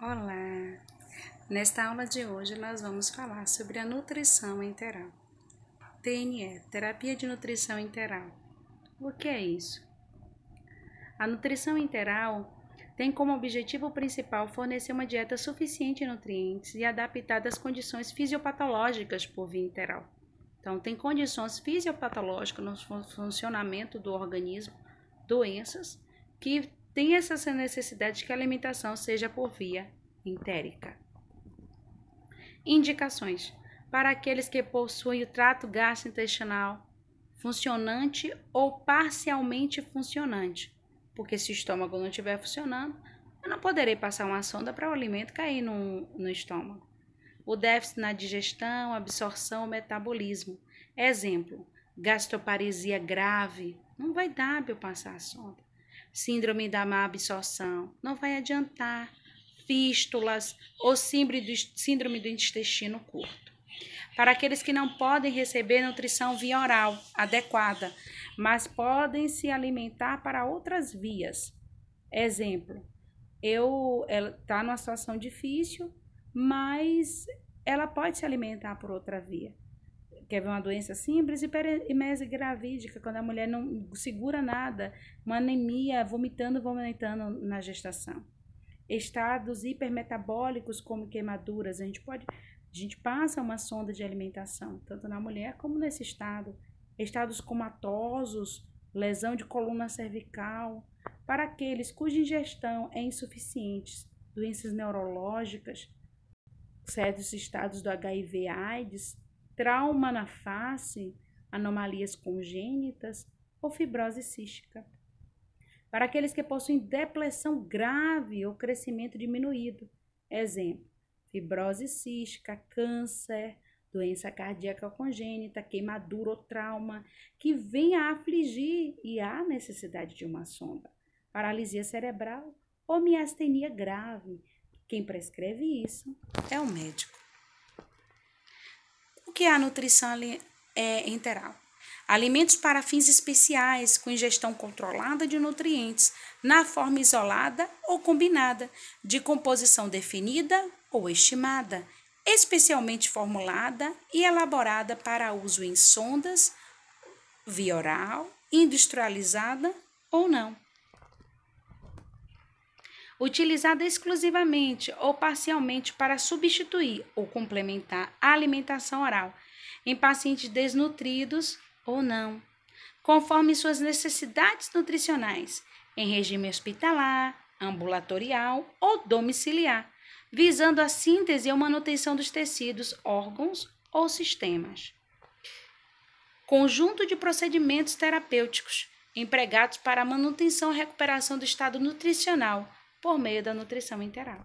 Olá! Nesta aula de hoje nós vamos falar sobre a nutrição interal. TNE, terapia de nutrição interal. O que é isso? A nutrição interal tem como objetivo principal fornecer uma dieta suficiente em nutrientes e adaptada às condições fisiopatológicas por via interal. Então, tem condições fisiopatológicas no funcionamento do organismo, doenças que tem essa necessidade de que a alimentação seja por via entérica. Indicações para aqueles que possuem o trato gastrointestinal funcionante ou parcialmente funcionante, porque se o estômago não estiver funcionando, eu não poderei passar uma sonda para o alimento cair no, no estômago. O déficit na digestão, absorção, metabolismo. Exemplo, gastroparesia grave, não vai dar para eu passar a sonda síndrome da má absorção. Não vai adiantar fístulas ou síndrome do intestino curto. Para aqueles que não podem receber nutrição via oral adequada, mas podem se alimentar para outras vias. Exemplo, eu ela está numa situação difícil, mas ela pode se alimentar por outra via quer ver uma doença simples, hiperemese gravídica, quando a mulher não segura nada, uma anemia, vomitando, vomitando na gestação. Estados hipermetabólicos, como queimaduras, a gente pode, a gente passa uma sonda de alimentação, tanto na mulher como nesse estado. Estados comatosos, lesão de coluna cervical, para aqueles cuja ingestão é insuficiente, doenças neurológicas, certos estados do HIV-AIDS, trauma na face, anomalias congênitas ou fibrose cística. Para aqueles que possuem depressão grave ou crescimento diminuído, exemplo, fibrose cística, câncer, doença cardíaca congênita, queimadura ou trauma, que vem a afligir e há necessidade de uma sonda, paralisia cerebral ou miastenia grave. Quem prescreve isso é o médico que é a nutrição é, enteral? Alimentos para fins especiais, com ingestão controlada de nutrientes, na forma isolada ou combinada, de composição definida ou estimada, especialmente formulada e elaborada para uso em sondas, via oral, industrializada ou não utilizada exclusivamente ou parcialmente para substituir ou complementar a alimentação oral em pacientes desnutridos ou não, conforme suas necessidades nutricionais, em regime hospitalar, ambulatorial ou domiciliar, visando a síntese ou manutenção dos tecidos, órgãos ou sistemas. Conjunto de procedimentos terapêuticos empregados para a manutenção e recuperação do estado nutricional por meio da nutrição enteral.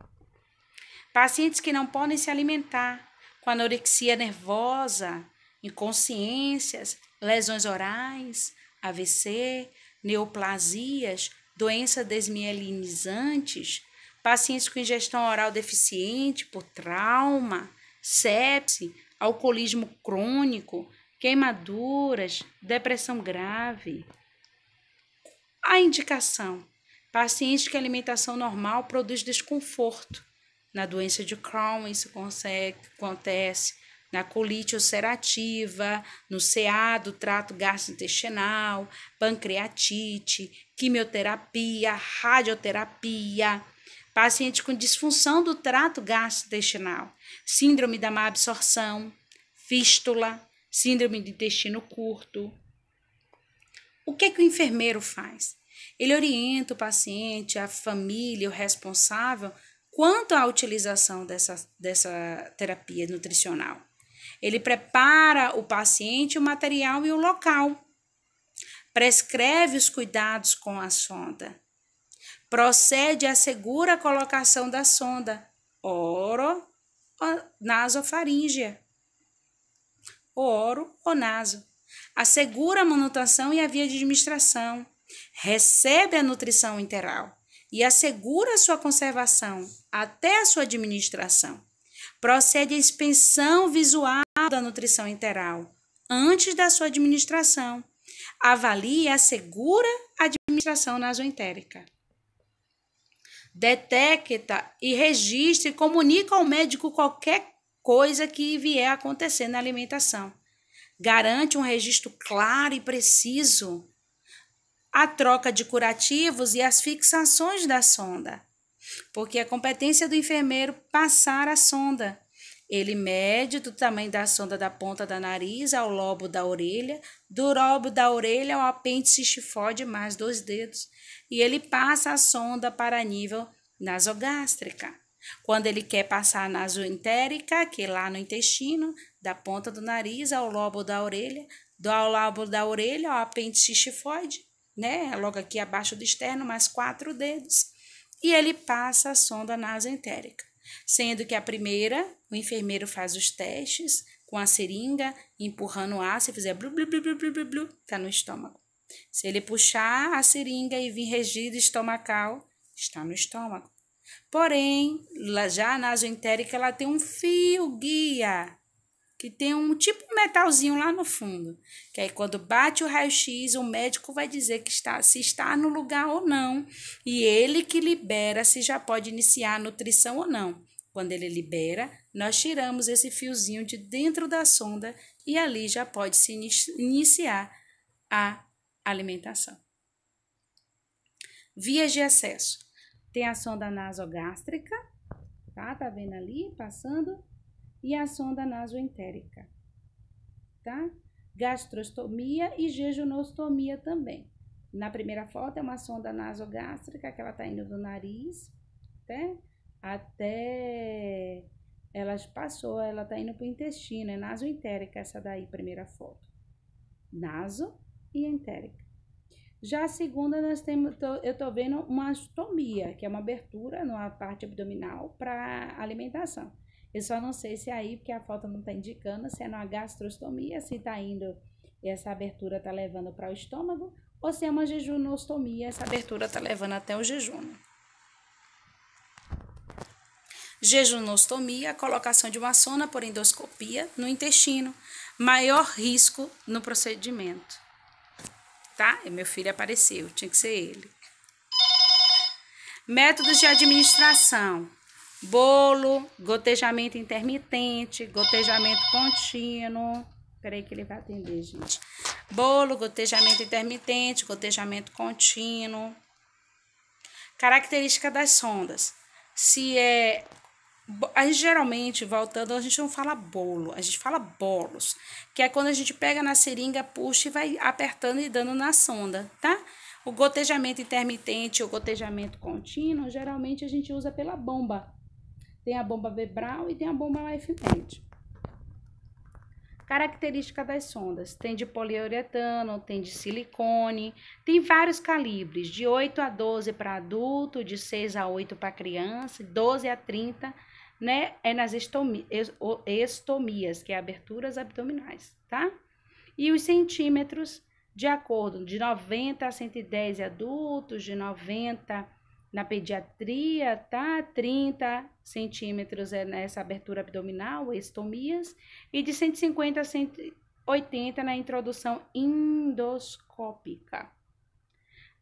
Pacientes que não podem se alimentar, com anorexia nervosa, inconsciências, lesões orais, AVC, neoplasias, doenças desmielinizantes, pacientes com ingestão oral deficiente por trauma, sepse, alcoolismo crônico, queimaduras, depressão grave. A indicação Pacientes que a alimentação normal produz desconforto. Na doença de Crohn, isso consegue, acontece. Na colite ulcerativa, no CA do trato gastrointestinal, pancreatite, quimioterapia, radioterapia. Pacientes com disfunção do trato gastrointestinal, síndrome da má absorção, fístula, síndrome de intestino curto. O que, é que o enfermeiro faz? Ele orienta o paciente, a família, o responsável quanto à utilização dessa, dessa terapia nutricional. Ele prepara o paciente, o material e o local. Prescreve os cuidados com a sonda. Procede à segura colocação da sonda oro nasofaríngea. Oro ou naso. Assegura a manutenção e a via de administração recebe a nutrição interal e assegura sua conservação até a sua administração. Procede a expensão visual da nutrição interal antes da sua administração. Avalia e assegura a administração nasoentérica. Detecta e registra e comunica ao médico qualquer coisa que vier a acontecer na alimentação. Garante um registro claro e preciso a troca de curativos e as fixações da sonda, porque a competência do enfermeiro passar a sonda. Ele mede do tamanho da sonda da ponta da nariz ao lobo da orelha, do lobo da orelha ao apêndice chifóide mais dois dedos, e ele passa a sonda para nível nasogástrica. Quando ele quer passar a nasoentérica, que é lá no intestino, da ponta do nariz ao lobo da orelha, do lobo da orelha ao apêndice chifóide, né? Logo aqui abaixo do externo, mais quatro dedos. E ele passa a sonda nasoentérica. Sendo que a primeira, o enfermeiro faz os testes com a seringa, empurrando o ar, se fizer blu, blu, blu, blu, blu, blu, blu, tá no estômago. Se ele puxar a seringa e vir regido estomacal, está no estômago. Porém, já a nasoentérica, ela tem um fio guia que tem um tipo metalzinho lá no fundo. Que aí quando bate o raio-x, o médico vai dizer que está, se está no lugar ou não. E ele que libera se já pode iniciar a nutrição ou não. Quando ele libera, nós tiramos esse fiozinho de dentro da sonda e ali já pode se iniciar a alimentação. Vias de acesso. Tem a sonda nasogástrica, tá? Tá vendo ali, passando e a sonda nasoentérica, tá? Gastrostomia e jejunostomia também. Na primeira foto é uma sonda nasogástrica que ela tá indo do nariz, até né? até ela passou, ela tá indo pro intestino, é nasoentérica essa daí, primeira foto. Naso e entérica. Já a segunda, nós temos, eu estou vendo uma astomia, que é uma abertura na parte abdominal para alimentação. Eu só não sei se é aí, porque a foto não está indicando, se é uma gastrostomia, se está indo, essa abertura está levando para o estômago, ou se é uma jejunostomia, essa abertura está levando até o jejum. Jejunostomia, colocação de uma sonda por endoscopia no intestino, maior risco no procedimento. Tá? E meu filho apareceu, tinha que ser ele. Métodos de administração bolo, gotejamento intermitente, gotejamento contínuo. Peraí que ele vai atender, gente. Bolo, gotejamento intermitente, gotejamento contínuo. Característica das sondas. Se é... A gente geralmente, voltando, a gente não fala bolo, a gente fala bolos. Que é quando a gente pega na seringa, puxa e vai apertando e dando na sonda, tá? O gotejamento intermitente ou gotejamento contínuo, geralmente a gente usa pela bomba tem a bomba vebral e tem a bomba LifeMed. Característica das sondas: tem de poliuretano, tem de silicone, tem vários calibres, de 8 a 12 para adulto, de 6 a 8 para criança, 12 a 30, né? É nas estomias, que é aberturas abdominais, tá? E os centímetros, de acordo de 90 a 110 adultos, de 90 na pediatria, tá? 30 centímetros é nessa né, abertura abdominal, estomias, e de 150 a 180 na introdução endoscópica.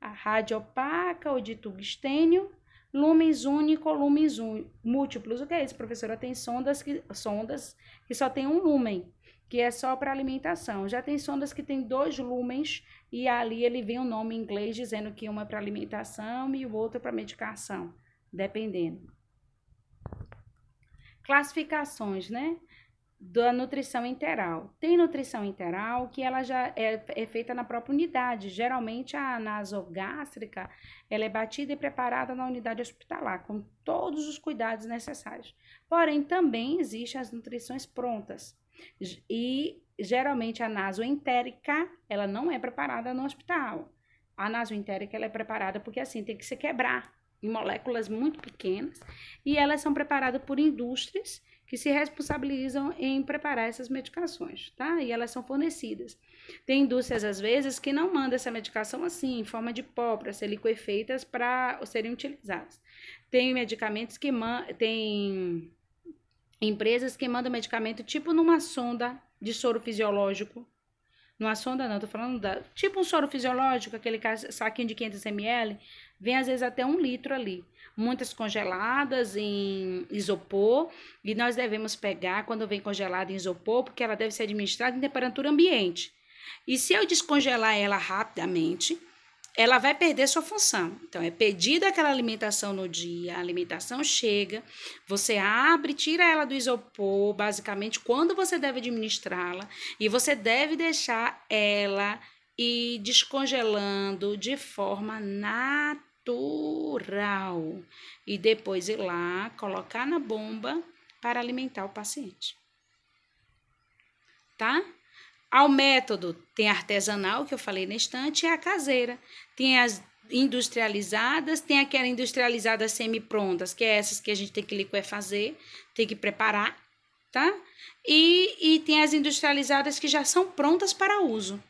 A rádio opaca ou de tungstênio lumens único, lumens múltiplos. O que é isso, professora? Tem sondas que, sondas que só tem um lumen que é só para alimentação. Já tem sondas que tem dois lumens e ali ele vem o um nome em inglês dizendo que uma é para alimentação e o outro é para medicação, dependendo. Classificações, né? Da nutrição interal. Tem nutrição interal que ela já é, é feita na própria unidade. Geralmente a nasogástrica ela é batida e preparada na unidade hospitalar, com todos os cuidados necessários. Porém, também existem as nutrições prontas e geralmente a nasoentérica, ela não é preparada no hospital. A nasoentérica ela é preparada porque assim tem que se quebrar em moléculas muito pequenas e elas são preparadas por indústrias que se responsabilizam em preparar essas medicações, tá? E elas são fornecidas. Tem indústrias, às vezes, que não mandam essa medicação assim, em forma de pó, para ser liquefeitas para serem utilizadas. Tem medicamentos que tem empresas que mandam medicamento tipo numa sonda de soro fisiológico. Numa sonda não, tô falando da, tipo um soro fisiológico, aquele saquinho de 500 ml, vem às vezes até um litro ali. Muitas congeladas em isopor, e nós devemos pegar quando vem congelada em isopor, porque ela deve ser administrada em temperatura ambiente. E se eu descongelar ela rapidamente, ela vai perder sua função. Então, é pedida aquela alimentação no dia, a alimentação chega, você abre, tira ela do isopor, basicamente, quando você deve administrá-la, e você deve deixar ela ir descongelando de forma natural. E depois ir lá, colocar na bomba para alimentar o paciente. Tá? Ao método, tem a artesanal, que eu falei na estante, e a caseira. Tem as industrializadas, tem aquela industrializada semi-prontas, que é essas que a gente tem que liquefazer, tem que preparar, tá? E, e tem as industrializadas que já são prontas para uso.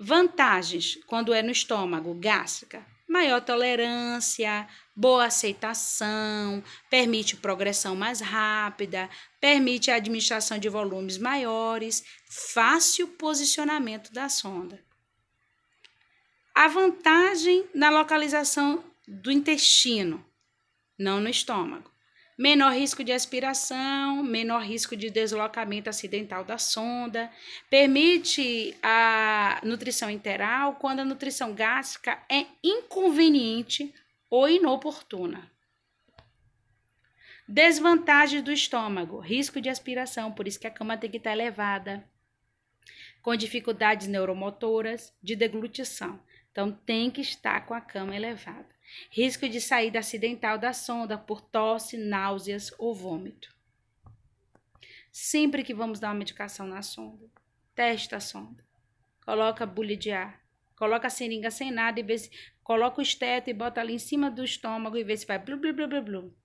Vantagens, quando é no estômago, gástrica, maior tolerância, boa aceitação, permite progressão mais rápida, permite a administração de volumes maiores, fácil posicionamento da sonda. A vantagem na localização do intestino, não no estômago. Menor risco de aspiração, menor risco de deslocamento acidental da sonda, permite a nutrição interal quando a nutrição gástrica é inconveniente ou inoportuna. Desvantagem do estômago, risco de aspiração, por isso que a cama tem que estar elevada. Com dificuldades neuromotoras, de deglutição. Então tem que estar com a cama elevada. Risco de saída acidental da sonda por tosse, náuseas ou vômito. Sempre que vamos dar uma medicação na sonda, testa a sonda. Coloca bulha de ar. Coloca a seringa sem nada e vê se. Coloca o esteto e bota ali em cima do estômago e vê se vai blu, blu, blu, blu, blu.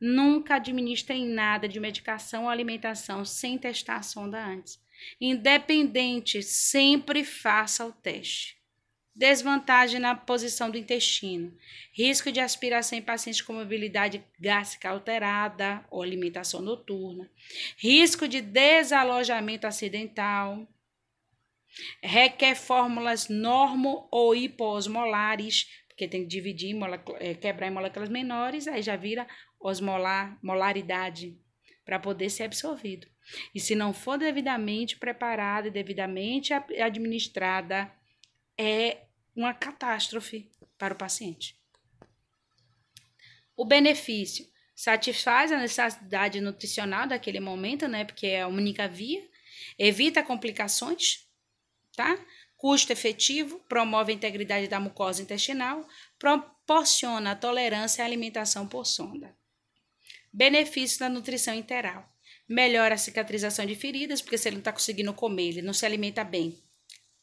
Nunca administrem nada de medicação ou alimentação sem testar a sonda antes. Independente, sempre faça o teste. Desvantagem na posição do intestino. Risco de aspiração em pacientes com mobilidade gástrica alterada ou alimentação noturna. Risco de desalojamento acidental. Requer fórmulas normo ou hipoosmolares, porque tem que dividir, é, quebrar em moléculas menores, aí já vira osmolar, molaridade, para poder ser absorvido. E se não for devidamente preparada e devidamente administrada, é uma catástrofe para o paciente. O benefício satisfaz a necessidade nutricional daquele momento, né? Porque é a única via, evita complicações tá? Custo efetivo, promove a integridade da mucosa intestinal, proporciona a tolerância à alimentação por sonda. Benefícios da nutrição interal. Melhora a cicatrização de feridas, porque se ele não está conseguindo comer, ele não se alimenta bem,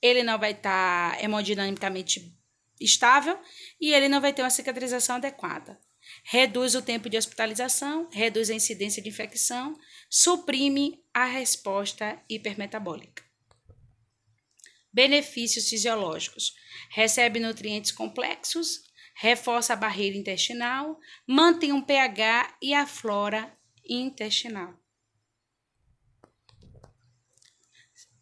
ele não vai estar tá hemodinamicamente estável e ele não vai ter uma cicatrização adequada. Reduz o tempo de hospitalização, reduz a incidência de infecção, suprime a resposta hipermetabólica benefícios fisiológicos. Recebe nutrientes complexos, reforça a barreira intestinal, mantém um pH e a flora intestinal.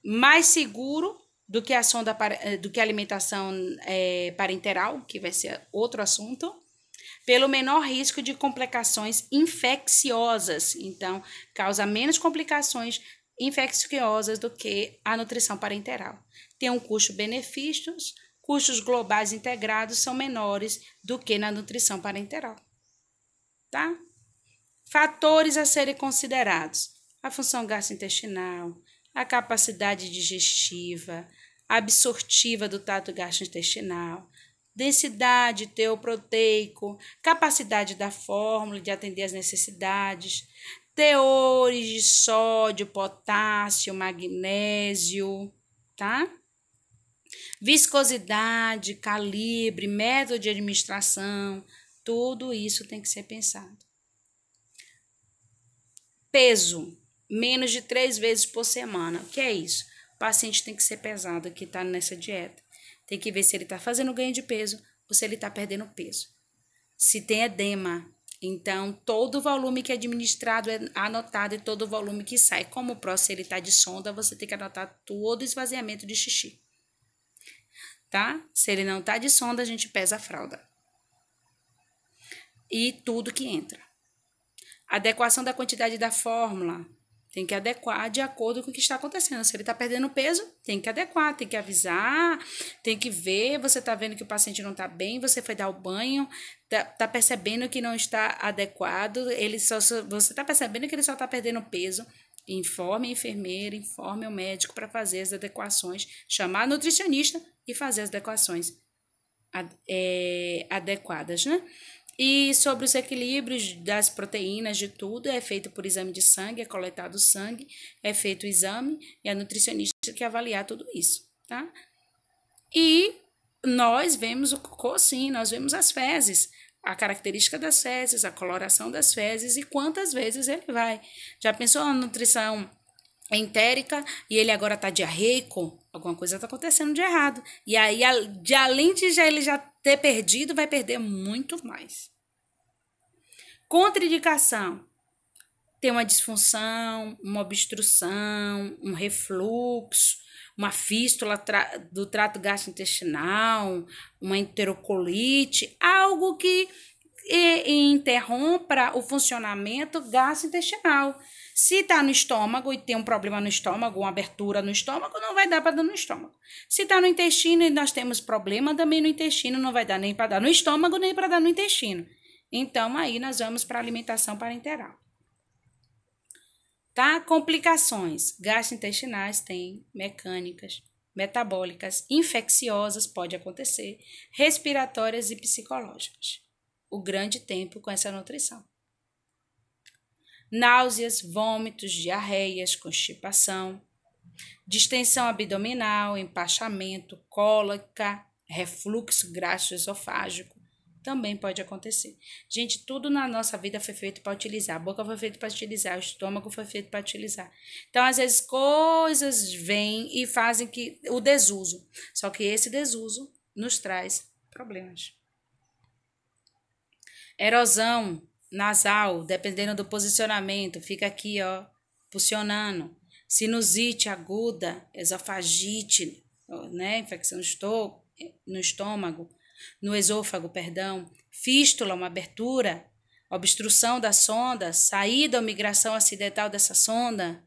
Mais seguro do que a sonda eh, do que a alimentação é, parenteral, que vai ser outro assunto, pelo menor risco de complicações infecciosas. Então, causa menos complicações infecciosas do que a nutrição parenteral. Tem um custo-benefícios, custos globais integrados são menores do que na nutrição parenteral. Tá? Fatores a serem considerados: a função gastrointestinal, a capacidade digestiva, absortiva do tato gastrointestinal, densidade teoproteico, capacidade da fórmula de atender às necessidades, teores de sódio, potássio, magnésio, tá? Viscosidade, calibre, método de administração, tudo isso tem que ser pensado. Peso, menos de três vezes por semana. O que é isso? O paciente tem que ser pesado que está nessa dieta. Tem que ver se ele está fazendo ganho de peso ou se ele está perdendo peso. Se tem edema, então, todo o volume que é administrado é anotado e todo o volume que sai. Como o próximo ele está de sonda, você tem que anotar todo o esvaziamento de xixi. Tá? Se ele não está de sonda, a gente pesa a fralda. E tudo que entra. Adequação da quantidade da fórmula tem que adequar de acordo com o que está acontecendo. Se ele está perdendo peso, tem que adequar, tem que avisar, tem que ver. Você está vendo que o paciente não está bem, você foi dar o banho, está tá percebendo que não está adequado, ele só, você está percebendo que ele só está perdendo peso. Informe a enfermeira, informe o médico para fazer as adequações, chamar a nutricionista e fazer as adequações é, adequadas, né? E sobre os equilíbrios das proteínas, de tudo, é feito por exame de sangue, é coletado o sangue, é feito o exame e a nutricionista que avaliar tudo isso, tá? E nós vemos o cocô, sim, nós vemos as fezes, a característica das fezes, a coloração das fezes e quantas vezes ele vai. Já pensou na nutrição entérica e ele agora está diarreico? Alguma coisa está acontecendo de errado. E aí, de, além de já, ele já ter perdido, vai perder muito mais. Contraindicação: tem uma disfunção, uma obstrução, um refluxo, uma fístula tra do trato gastrointestinal, uma enterocolite, algo que e, é, e interrompa o funcionamento gastrointestinal. Se está no estômago e tem um problema no estômago, uma abertura no estômago, não vai dar para dar no estômago. Se está no intestino e nós temos problema também no intestino, não vai dar nem para dar no estômago, nem para dar no intestino. Então, aí nós vamos para a alimentação parenteral. Tá? Complicações gastrointestinais tem, mecânicas, metabólicas, infecciosas pode acontecer, respiratórias e psicológicas. O grande tempo com essa nutrição. Náuseas, vômitos, diarreias, constipação, distensão abdominal, empachamento, cólica, refluxo gastroesofágico também pode acontecer. Gente, tudo na nossa vida foi feito para utilizar. A boca foi feita para utilizar, o estômago foi feito para utilizar. Então, às vezes, coisas vêm e fazem que o desuso. Só que esse desuso nos traz problemas. Erosão nasal, dependendo do posicionamento, fica aqui, ó, pulsionando. Sinusite aguda, esofagite, né, infecção no estômago no esôfago, perdão, fístula, uma abertura, obstrução da sonda, saída ou migração acidental dessa sonda,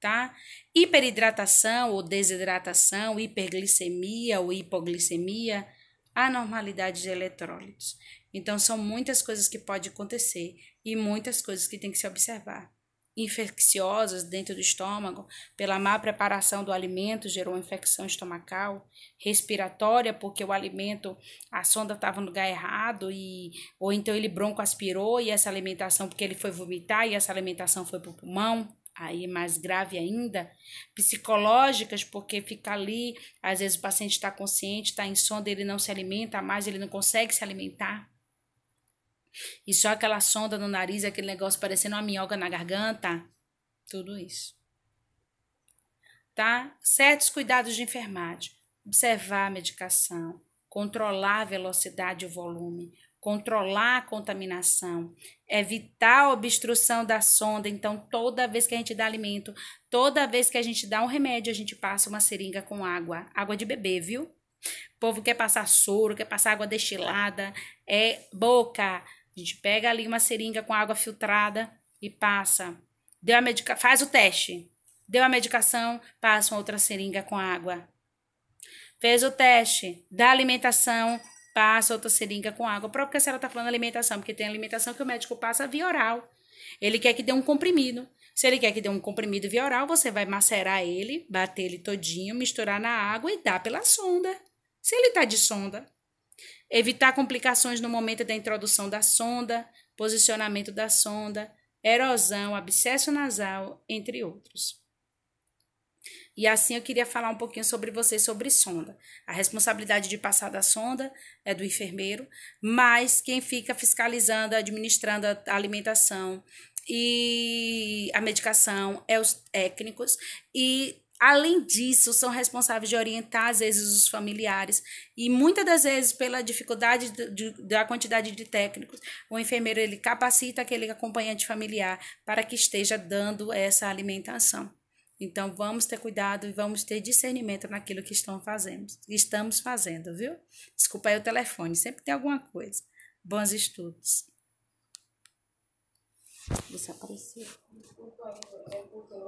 tá? Hiperidratação ou desidratação, hiperglicemia ou hipoglicemia, anormalidade de eletrólitos. Então são muitas coisas que pode acontecer e muitas coisas que tem que se observar infecciosas dentro do estômago, pela má preparação do alimento, gerou infecção estomacal, respiratória, porque o alimento, a sonda estava no lugar errado, e, ou então ele broncoaspirou e essa alimentação, porque ele foi vomitar e essa alimentação foi para o pulmão, aí é mais grave ainda, psicológicas, porque fica ali, às vezes o paciente está consciente, está em sonda, ele não se alimenta mais, ele não consegue se alimentar e só aquela sonda no nariz, aquele negócio parecendo uma minhoca na garganta. Tudo isso. Tá? Certos cuidados de enfermagem. Observar a medicação. Controlar a velocidade e o volume. Controlar a contaminação. Evitar a obstrução da sonda. Então, toda vez que a gente dá alimento, toda vez que a gente dá um remédio, a gente passa uma seringa com água. Água de bebê, viu? O povo quer passar soro, quer passar água destilada, é boca, a gente pega ali uma seringa com água filtrada e passa. Deu a medica... Faz o teste. Deu a medicação, passa uma outra seringa com água. Fez o teste. Dá alimentação, passa outra seringa com água. Por que a senhora está falando alimentação? Porque tem alimentação que o médico passa via oral. Ele quer que dê um comprimido. Se ele quer que dê um comprimido via oral, você vai macerar ele, bater ele todinho, misturar na água e dar pela sonda. Se ele está de sonda, evitar complicações no momento da introdução da sonda, posicionamento da sonda, erosão, abscesso nasal, entre outros. E assim eu queria falar um pouquinho sobre vocês sobre sonda. A responsabilidade de passar da sonda é do enfermeiro, mas quem fica fiscalizando, administrando a alimentação e a medicação é os técnicos e Além disso, são responsáveis de orientar, às vezes, os familiares. E muitas das vezes, pela dificuldade de, de, da quantidade de técnicos, o enfermeiro ele capacita aquele acompanhante familiar para que esteja dando essa alimentação. Então, vamos ter cuidado e vamos ter discernimento naquilo que estão fazendo, estamos fazendo, viu? Desculpa aí o telefone, sempre tem alguma coisa. Bons estudos. Desapareceu.